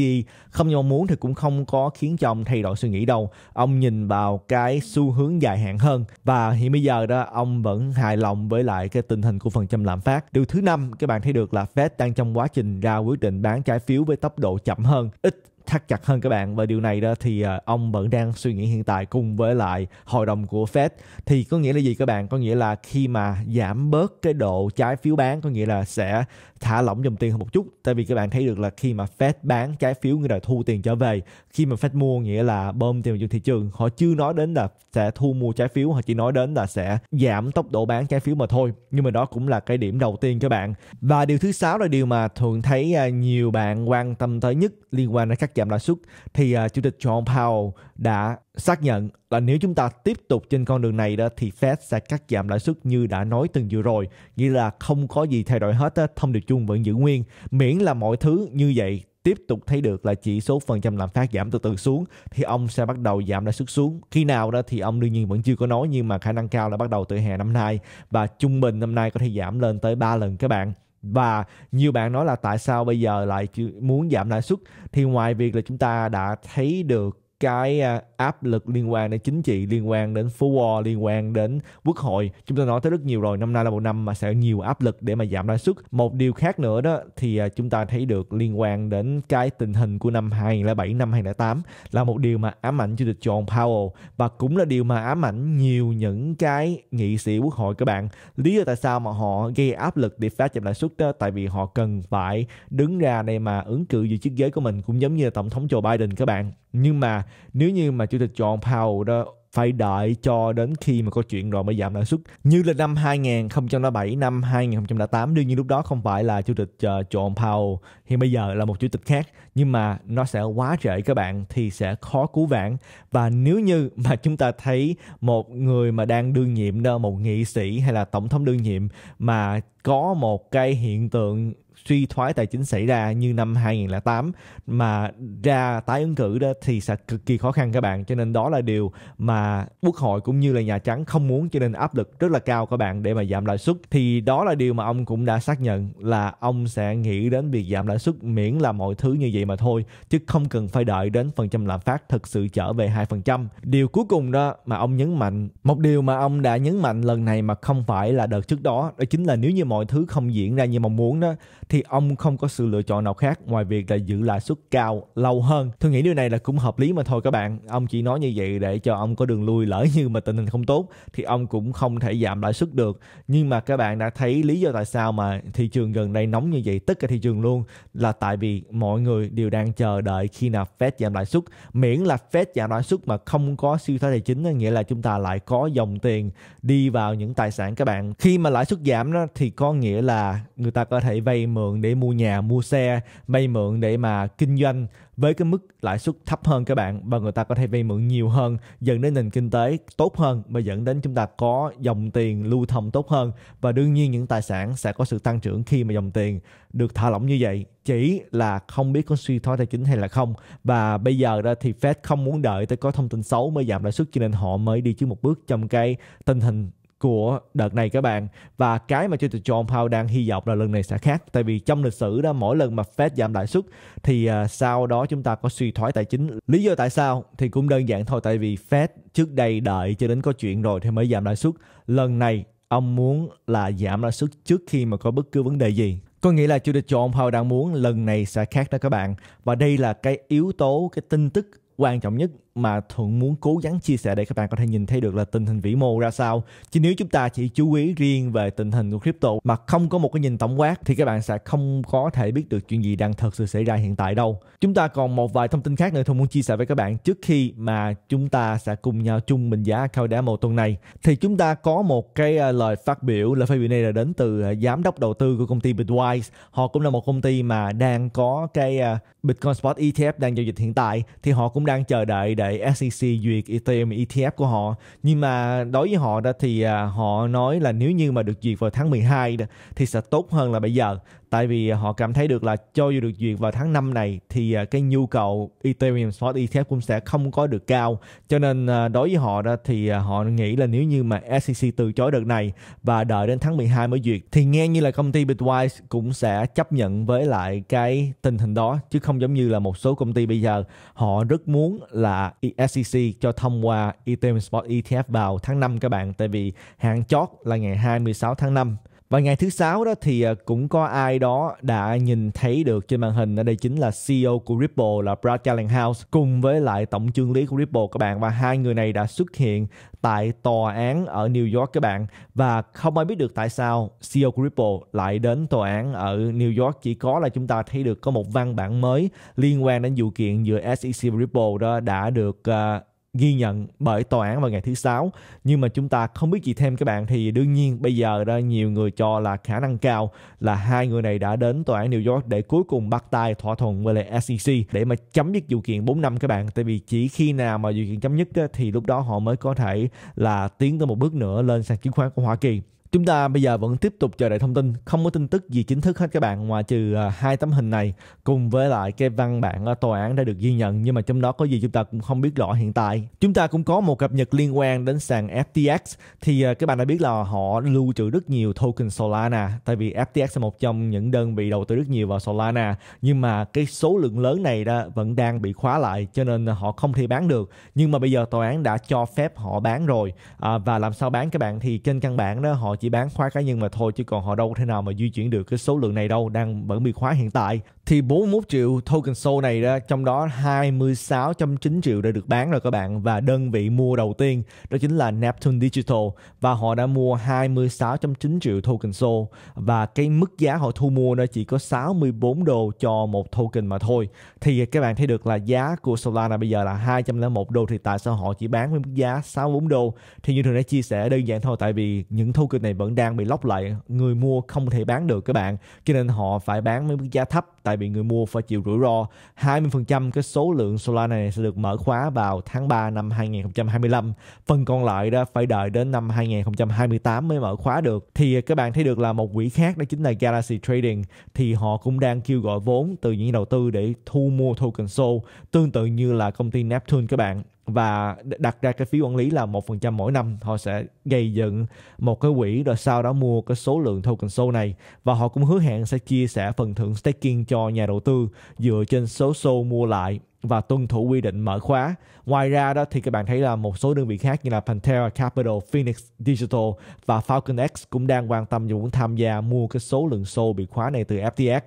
A: không như ông muốn thì cũng không có khiến cho ông thay đổi suy nghĩ đâu ông nhìn vào cái xu hướng dài hạn hơn và hiện bây giờ đó ông vẫn hài lòng với lại cái tình hình của phần trăm lạm phát điều thứ năm các bạn thấy được là Fed đang trong quá trình trình ra quyết định bán trái phiếu với tốc độ chậm hơn, ít thắt chặt hơn các bạn và điều này đó thì à, ông vẫn đang suy nghĩ hiện tại cùng với lại hội đồng của Fed thì có nghĩa là gì các bạn có nghĩa là khi mà giảm bớt cái độ trái phiếu bán có nghĩa là sẽ thả lỏng dòng tiền hơn một chút tại vì các bạn thấy được là khi mà Fed bán trái phiếu người là thu tiền trở về khi mà Fed mua nghĩa là bơm tiền vào thị trường họ chưa nói đến là sẽ thu mua trái phiếu họ chỉ nói đến là sẽ giảm tốc độ bán trái phiếu mà thôi nhưng mà đó cũng là cái điểm đầu tiên các bạn và điều thứ sáu là điều mà thường thấy à, nhiều bạn quan tâm tới nhất liên quan đến các cắt giảm lãi suất thì uh, chủ tịch John Powell đã xác nhận là nếu chúng ta tiếp tục trên con đường này đó thì Fed sẽ cắt giảm lãi suất như đã nói từng vừa rồi nghĩa là không có gì thay đổi hết đó, thông điệp chung vẫn giữ nguyên miễn là mọi thứ như vậy tiếp tục thấy được là chỉ số phần trăm lạm phát giảm từ từ xuống thì ông sẽ bắt đầu giảm lãi suất xuống khi nào đó thì ông đương nhiên vẫn chưa có nói nhưng mà khả năng cao là bắt đầu từ hè năm nay và trung bình năm nay có thể giảm lên tới 3 lần các bạn và nhiều bạn nói là tại sao bây giờ lại muốn giảm lãi suất thì ngoài việc là chúng ta đã thấy được cái à, áp lực liên quan đến chính trị liên quan đến phố war liên quan đến quốc hội chúng ta nói tới rất nhiều rồi năm nay là một năm mà sẽ nhiều áp lực để mà giảm lãi suất một điều khác nữa đó thì à, chúng ta thấy được liên quan đến cái tình hình của năm 2007 năm 2008 là một điều mà ám ảnh chủ tịch John Powell và cũng là điều mà ám ảnh nhiều những cái nghị sĩ quốc hội các bạn lý do tại sao mà họ gây áp lực để phát giảm lãi suất đó tại vì họ cần phải đứng ra đây mà ứng cử giữ chiếc ghế của mình cũng giống như là tổng thống Joe Biden các bạn nhưng mà nếu như mà chủ tịch John Powell đó phải đợi cho đến khi mà có chuyện rồi mới giảm lãi suất như là năm 2007 năm 2008 đương nhiên lúc đó không phải là chủ tịch uh, ờ, John Powell hiện bây giờ là một chủ tịch khác nhưng mà nó sẽ quá trễ các bạn thì sẽ khó cứu vãn và nếu như mà chúng ta thấy một người mà đang đương nhiệm đó một nghị sĩ hay là tổng thống đương nhiệm mà có một cái hiện tượng suy thoái tài chính xảy ra như năm 2008 mà ra tái ứng cử đó thì sẽ cực kỳ khó khăn các bạn cho nên đó là điều mà quốc hội cũng như là nhà trắng không muốn cho nên áp lực rất là cao các bạn để mà giảm lãi suất thì đó là điều mà ông cũng đã xác nhận là ông sẽ nghĩ đến việc giảm lãi suất miễn là mọi thứ như vậy mà thôi chứ không cần phải đợi đến phần trăm lạm phát thực sự trở về 2%. Điều cuối cùng đó mà ông nhấn mạnh, một điều mà ông đã nhấn mạnh lần này mà không phải là đợt trước đó, đó chính là nếu như mọi thứ không diễn ra như mong muốn đó thì ông không có sự lựa chọn nào khác ngoài việc là giữ lãi suất cao lâu hơn tôi nghĩ điều này là cũng hợp lý mà thôi các bạn ông chỉ nói như vậy để cho ông có đường lui lỡ như mà tình hình không tốt thì ông cũng không thể giảm lãi suất được nhưng mà các bạn đã thấy lý do tại sao mà thị trường gần đây nóng như vậy tất cả thị trường luôn là tại vì mọi người đều đang chờ đợi khi nào Fed giảm lãi suất miễn là Fed giảm lãi suất mà không có siêu thái tài chính nghĩa là chúng ta lại có dòng tiền đi vào những tài sản các bạn khi mà lãi suất giảm đó thì có nghĩa là người ta có thể vay mượn mượn để mua nhà, mua xe, vay mượn để mà kinh doanh với cái mức lãi suất thấp hơn các bạn và người ta có thể vay mượn nhiều hơn dẫn đến nền kinh tế tốt hơn và dẫn đến chúng ta có dòng tiền lưu thông tốt hơn và đương nhiên những tài sản sẽ có sự tăng trưởng khi mà dòng tiền được thả lỏng như vậy chỉ là không biết có suy thoái tài chính hay là không và bây giờ đó thì Fed không muốn đợi tới có thông tin xấu mới giảm lãi suất cho nên họ mới đi trước một bước trong cái tình hình của đợt này các bạn và cái mà Chủ tịch John Powell đang hy vọng là lần này sẽ khác tại vì trong lịch sử đó mỗi lần mà Fed giảm lãi suất thì uh, sau đó chúng ta có suy thoái tài chính lý do tại sao thì cũng đơn giản thôi tại vì Fed trước đây đợi cho đến có chuyện rồi thì mới giảm lãi suất lần này ông muốn là giảm lãi suất trước khi mà có bất cứ vấn đề gì có nghĩa là chủ tịch John Powell đang muốn lần này sẽ khác đó các bạn và đây là cái yếu tố cái tin tức quan trọng nhất mà Thuận muốn cố gắng chia sẻ để các bạn có thể nhìn thấy được là tình hình vĩ mô ra sao. Chứ nếu chúng ta chỉ chú ý riêng về tình hình của crypto mà không có một cái nhìn tổng quát thì các bạn sẽ không có thể biết được chuyện gì đang thật sự xảy ra hiện tại đâu. Chúng ta còn một vài thông tin khác nữa Thuận muốn chia sẻ với các bạn trước khi mà chúng ta sẽ cùng nhau chung bình giá cao đá một tuần này. Thì chúng ta có một cái ờ, lời phát biểu, lời phát biểu này là đến từ ờ, giám đốc đầu tư của công ty Bitwise. Họ cũng là một công ty mà đang có cái ờ, Bitcoin Spot ETF đang giao dịch hiện tại thì họ cũng đang chờ đợi để hệ SEC duyệt Ethereum ETF của họ nhưng mà đối với họ đó thì à, họ nói là nếu như mà được duyệt vào tháng 12 thì sẽ tốt hơn là bây giờ tại vì à, họ cảm thấy được là cho dù được duyệt vào tháng 5 này thì à, cái nhu cầu Ethereum Spot ETF cũng sẽ không có được cao cho nên à, đối với họ đó thì họ nghĩ là nếu như mà SEC từ chối đợt này và đợi đến tháng 12 mới duyệt thì nghe như là công ty Bitwise cũng sẽ chấp nhận với lại cái tình hình đó chứ không giống như là một số công ty bây giờ họ rất muốn là SEC cho thông qua Ethereum Spot ETF vào tháng 5 các bạn tại vì hạn chót là ngày 26 tháng 5 và ngày thứ sáu đó thì à, cũng có ai đó đã nhìn thấy được trên màn hình ở đây chính là CEO của Ripple là Brad Gellinghouse cùng với lại tổng chương lý của Ripple các bạn và hai người này đã xuất hiện tại tòa án ở New York các bạn và không ai biết được tại sao CEO của Ripple lại đến tòa án ở New York chỉ có là chúng ta thấy được có một văn bản mới liên quan đến vụ kiện giữa SEC và Ripple đó đã được uh, ghi nhận bởi tòa án vào ngày thứ sáu nhưng mà chúng ta không biết gì thêm các bạn thì đương nhiên bây giờ đó nhiều người cho là khả năng cao là hai người này đã đến tòa án New York để cuối cùng bắt tay thỏa thuận với lại SEC để mà chấm dứt vụ kiện 4 năm các bạn tại vì chỉ khi nào mà vụ kiện chấm dứt thì lúc đó họ mới có thể là tiến tới một bước nữa lên sàn chứng khoán của Hoa Kỳ Chúng ta bây giờ vẫn tiếp tục chờ đợi thông tin, không có tin tức gì chính thức hết các bạn ngoài trừ à, hai tấm hình này cùng với lại cái văn bản ở à, tòa án đã được ghi nhận nhưng mà trong đó có gì chúng ta cũng không biết rõ hiện tại. Chúng ta cũng có một cập nhật liên quan đến sàn FTX thì à, các bạn đã biết là họ lưu trữ rất nhiều token Solana tại vì FTX là một trong những đơn vị đầu tư rất nhiều vào Solana nhưng mà cái số lượng lớn này đó vẫn đang bị khóa lại cho nên họ không thể bán được nhưng mà bây giờ tòa án đã cho phép họ bán rồi à, và làm sao bán các bạn thì trên căn bản đó họ chỉ bán khóa cá nhân mà thôi chứ còn họ đâu có thể nào mà di chuyển được cái số lượng này đâu đang vẫn bị khóa hiện tại thì 41 triệu token soul này đó trong đó 26.9 triệu đã được bán rồi các bạn và đơn vị mua đầu tiên đó chính là Neptune Digital và họ đã mua 26.9 triệu token soul và cái mức giá họ thu mua nó chỉ có 64 đô cho một token mà thôi thì các bạn thấy được là giá của Solana bây giờ là 201 đô thì tại sao họ chỉ bán với mức giá 64 đô thì như thường đã chia sẻ đơn giản thôi tại vì những token này này vẫn đang bị lóc lại người mua không thể bán được các bạn cho nên họ phải bán với mức giá thấp tại vì người mua phải chịu rủi ro 20% cái số lượng Solana này sẽ được mở khóa vào tháng 3 năm 2025 phần còn lại đó phải đợi đến năm 2028 mới mở khóa được thì các bạn thấy được là một quỹ khác đó chính là Galaxy Trading thì họ cũng đang kêu gọi vốn từ những đầu tư để thu mua token Sol tương tự như là công ty Neptune các bạn và đặt ra cái phí quản lý là một phần trăm mỗi năm họ sẽ gây dựng một cái quỹ rồi sau đó mua cái số lượng token show này và họ cũng hứa hẹn sẽ chia sẻ phần thưởng staking cho nhà đầu tư dựa trên số show mua lại và tuân thủ quy định mở khóa. Ngoài ra đó thì các bạn thấy là một số đơn vị khác như là Pantera Capital, Phoenix Digital và Falcon X cũng đang quan tâm và muốn tham gia mua cái số lượng show bị khóa này từ FTX.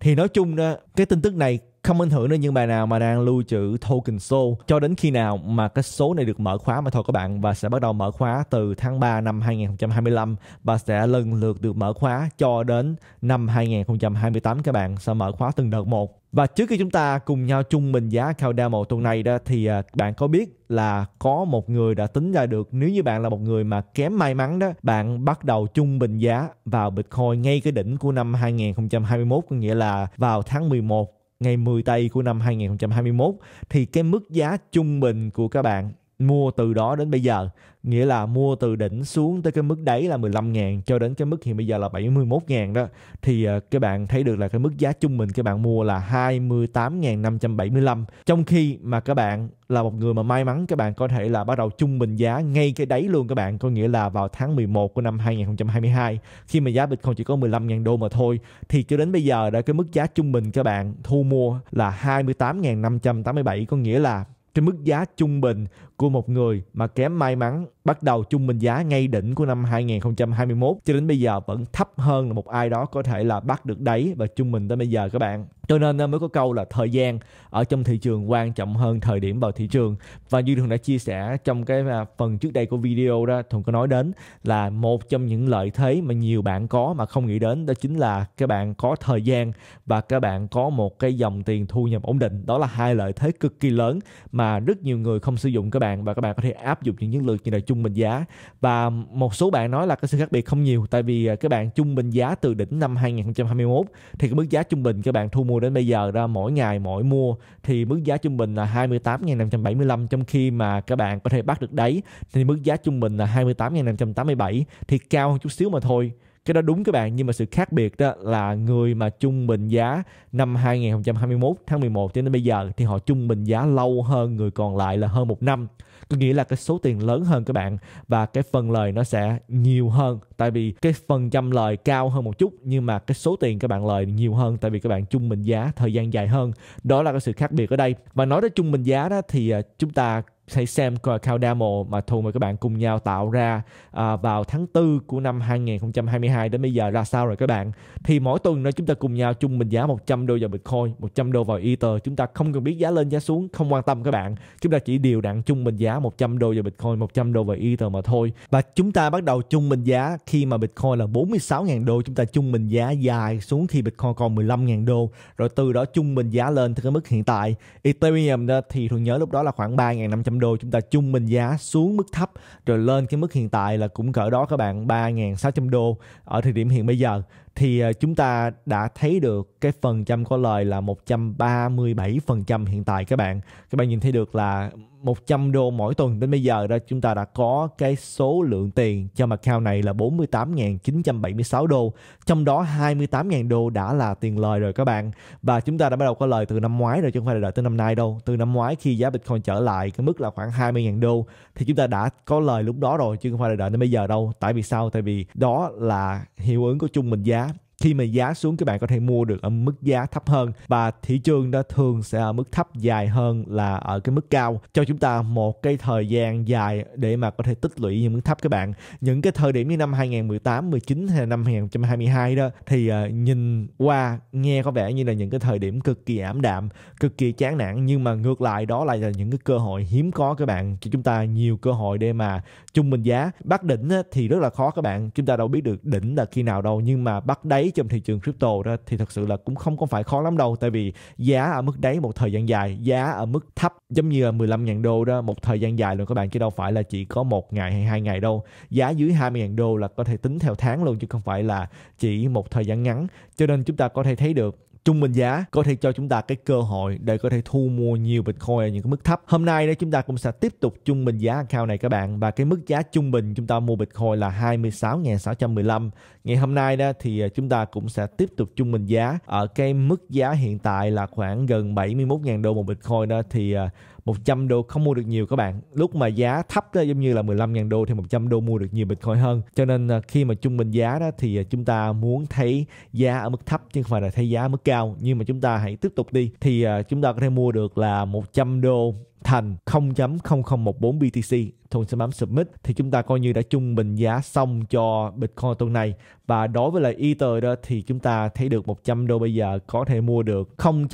A: Thì nói chung đó, cái tin tức này không comment thử nữa những bài nào mà đang lưu trữ token số cho đến khi nào mà cái số này được mở khóa mà thôi các bạn và sẽ bắt đầu mở khóa từ tháng 3 năm 2025 và sẽ lần lượt được mở khóa cho đến năm 2028 các bạn sẽ mở khóa từng đợt một và trước khi chúng ta cùng nhau chung bình giá cao một tuần này đó thì à, bạn có biết là có một người đã tính ra được nếu như bạn là một người mà kém may mắn đó, bạn bắt đầu chung bình giá vào Bitcoin ngay cái đỉnh của năm 2021 có nghĩa là vào tháng 11 ngày 10 tây của năm 2021 thì cái mức giá trung bình của các bạn mua từ đó đến bây giờ nghĩa là mua từ đỉnh xuống tới cái mức đáy là 15 000 cho đến cái mức hiện bây giờ là 71 000 đó thì uh, các bạn thấy được là cái mức giá trung bình các bạn mua là 28.575 trong khi mà các bạn là một người mà may mắn các bạn có thể là bắt đầu trung bình giá ngay cái đáy luôn các bạn có nghĩa là vào tháng 11 của năm 2022 khi mà giá Bitcoin chỉ có 15.000 đô mà thôi thì cho đến bây giờ đã cái mức giá trung bình các bạn thu mua là 28.587 có nghĩa là cái mức giá trung bình của một người mà kém may mắn bắt đầu chung mệnh giá ngay đỉnh của năm 2021 cho đến bây giờ vẫn thấp hơn là một ai đó có thể là bắt được đáy và chung mình tới bây giờ các bạn. Cho nên ờ, mới có câu là thời gian ở trong thị trường quan trọng hơn thời điểm vào thị trường. Và như Thường đã chia sẻ trong cái à, phần trước đây của video đó, Thường có nói đến là một trong những lợi thế mà nhiều bạn có mà không nghĩ đến đó chính là các bạn có thời gian và các bạn có một cái dòng tiền thu nhập ổn định. Đó là hai lợi thế cực kỳ lớn mà rất nhiều người không sử dụng các bạn bạn và các bạn có thể áp dụng những chiến lược như là trung bình giá và một số bạn nói là cái sự khác biệt không nhiều tại vì à, các bạn trung bình giá từ đỉnh năm 2021 thì cái mức giá trung bình các bạn thu mua đến bây giờ ra mỗi ngày mỗi mua thì mức giá trung bình là 28.575 trong khi mà các bạn có thể bắt được đáy thì mức giá trung bình là 28.587 thì cao hơn chút xíu mà thôi cái đó đúng các bạn nhưng mà sự khác biệt đó là người mà trung bình giá năm 2021 tháng 11 cho đến bây giờ thì họ trung bình giá lâu hơn người còn lại là hơn một năm có nghĩa là cái số tiền lớn hơn các bạn và cái phần lời nó sẽ nhiều hơn tại vì cái phần trăm lời cao hơn một chút nhưng mà cái số tiền các bạn lời nhiều hơn tại vì các bạn trung bình giá thời gian dài hơn đó là cái sự khác biệt ở đây và nói tới trung bình giá đó thì à, chúng ta hãy xem Cloud Demo mà Thu và các bạn cùng nhau tạo ra à, vào tháng 4 của năm 2022 đến bây giờ ra sao rồi các bạn. Thì mỗi tuần đó chúng ta cùng nhau chung bình giá 100 đô vào Bitcoin, 100 đô vào Ether. Chúng ta không cần biết giá lên giá xuống, không quan tâm các bạn. Chúng ta chỉ điều đặn chung bình giá 100 đô vào Bitcoin, 100 đô vào Ether mà thôi. Và chúng ta bắt đầu chung bình giá khi mà Bitcoin là 46.000 đô, chúng ta chung bình giá dài xuống khi Bitcoin còn 15.000 đô. Rồi từ đó chung bình giá lên tới cái mức hiện tại. Ethereum đó thì thường nhớ lúc đó là khoảng 3.500 đô chúng ta chung mình giá xuống mức thấp rồi lên cái mức hiện tại là cũng cỡ đó các bạn 3.600 đô ở thời điểm hiện bây giờ thì ờ, chúng ta đã thấy được cái phần trăm có lời là 137% hiện tại các bạn. Các bạn nhìn thấy được là 100 đô mỗi tuần đến bây giờ đó chúng ta đã có cái số lượng tiền cho mặt cao này là 48.976 đô. Trong đó 28.000 đô đã là tiền lời rồi các bạn. Và chúng ta đã bắt đầu có lời từ năm ngoái rồi chứ không phải là đợi tới năm nay đâu. Từ năm ngoái khi giá Bitcoin trở lại cái mức là khoảng 20.000 đô thì chúng ta đã có lời lúc đó rồi chứ không phải là đợi đến bây giờ đâu. Tại vì sao? Tại vì đó là hiệu ứng của trung bình giá khi mà giá xuống các bạn có thể mua được ở mức giá thấp hơn và thị trường đó thường sẽ ở mức thấp dài hơn là ở cái mức cao cho chúng ta một cái thời gian dài để mà có thể tích lũy những mức thấp các bạn những cái thời điểm như năm 2018 19 hay năm 2022 đó thì ờ, nhìn qua nghe có vẻ như là những cái thời điểm cực kỳ ảm đạm cực kỳ chán nản nhưng mà ngược lại đó lại là những cái cơ hội hiếm có các bạn cho chúng ta nhiều cơ hội để mà trung bình giá bắt đỉnh thì rất là khó các bạn chúng ta đâu biết được đỉnh là khi nào đâu nhưng mà bắt đáy thấy trong thị trường crypto đó thì thật sự là cũng không có phải khó lắm đâu tại vì giá ở mức đáy một thời gian dài giá ở mức thấp giống như là 15.000 đô đó một thời gian dài luôn các bạn chứ đâu phải là chỉ có một ngày hay hai ngày đâu giá dưới 20.000 đô là có thể tính theo tháng luôn chứ không phải là chỉ một thời gian ngắn cho nên chúng ta có thể thấy được trung bình giá có thể cho chúng ta cái cơ hội để có thể thu mua nhiều Bitcoin ở những cái mức thấp. Hôm nay đó chúng ta cũng sẽ tiếp tục trung bình giá account này các bạn và cái mức giá trung bình chúng ta mua Bitcoin là 26.615. Ngày hôm nay đó thì à, chúng ta cũng sẽ tiếp tục trung bình giá ở cái mức giá hiện tại là khoảng gần 71.000 đô một Bitcoin đó thì à, 100 đô không mua được nhiều các bạn lúc mà giá thấp đó giống như là 15.000 đô thì 100 đô mua được nhiều bitcoin hơn cho nên à, khi mà trung bình giá đó thì à, chúng ta muốn thấy giá ở mức thấp chứ không phải là thấy giá ở mức cao nhưng mà chúng ta hãy tiếp tục đi thì à, chúng ta có thể mua được là 100 đô thành 0.0014 BTC Thùng sẽ bấm Submit thì chúng ta coi như đã trung bình giá xong cho Bitcoin tuần này và đối với lại Ether đó thì chúng ta thấy được 100 đô bây giờ có thể mua được 0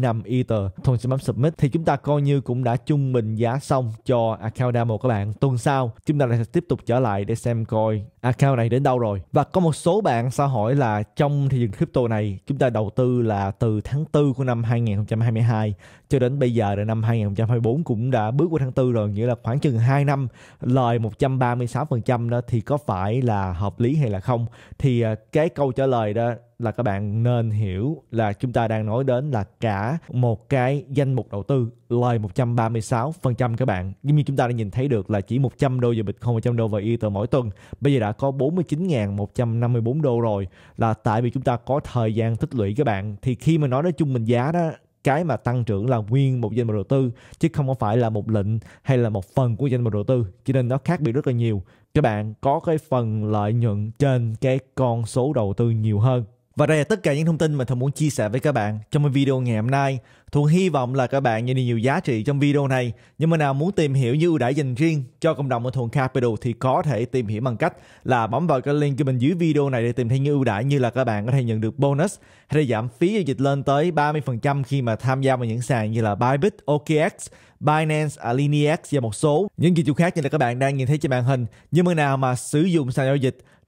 A: năm Ether sẽ bấm Submit thì chúng ta coi như cũng đã trung bình giá xong cho account demo các bạn. Tuần sau chúng ta lại sẽ tiếp tục trở lại để xem coi account này đến đâu rồi. Và có một số bạn xã hỏi là trong thị trường crypto này chúng ta đầu tư là từ tháng 4 của năm 2022 cho đến bây giờ là năm 2024 cũng đã bước qua tháng 4 rồi nghĩa là khoảng chừng 2 năm lời 136% đó thì có phải là hợp lý hay là không thì à, cái câu trả lời đó là các bạn nên hiểu là chúng ta đang nói đến là cả một cái danh mục đầu tư lời 136% các bạn. Giống như chúng ta đã nhìn thấy được là chỉ 100 đô giờ Bitcoin, 100 đô và Ether mỗi tuần. Bây giờ đã có 49.154 đô rồi là tại vì chúng ta có thời gian tích lũy các bạn. Thì khi mà nói đến chung bình giá đó cái mà tăng trưởng là nguyên một danh mục đầu tư chứ không có phải là một lệnh hay là một phần của danh mục đầu tư cho nên nó khác biệt rất là nhiều các bạn có cái phần lợi nhuận trên cái con số đầu tư nhiều hơn và đây là tất cả những thông tin mà Thuận muốn chia sẻ với các bạn trong video ngày hôm nay. Thuận hy vọng là các bạn nhận được nhiều giá trị trong video này. Nhưng mà nào muốn tìm hiểu như ưu đãi dành riêng cho cộng đồng của Thuận Capital thì có thể tìm hiểu bằng cách là bấm vào cái link bên dưới video này để tìm thấy những ưu đãi như là các bạn có thể nhận được bonus hay là giảm phí giao dịch lên tới 30% khi mà tham gia vào những sàn như là Bybit, OKX, Binance, Alinex và một số những dịch vụ khác như là các bạn đang nhìn thấy trên màn hình. Nhưng mà nào mà sử dụng sàn giao dịch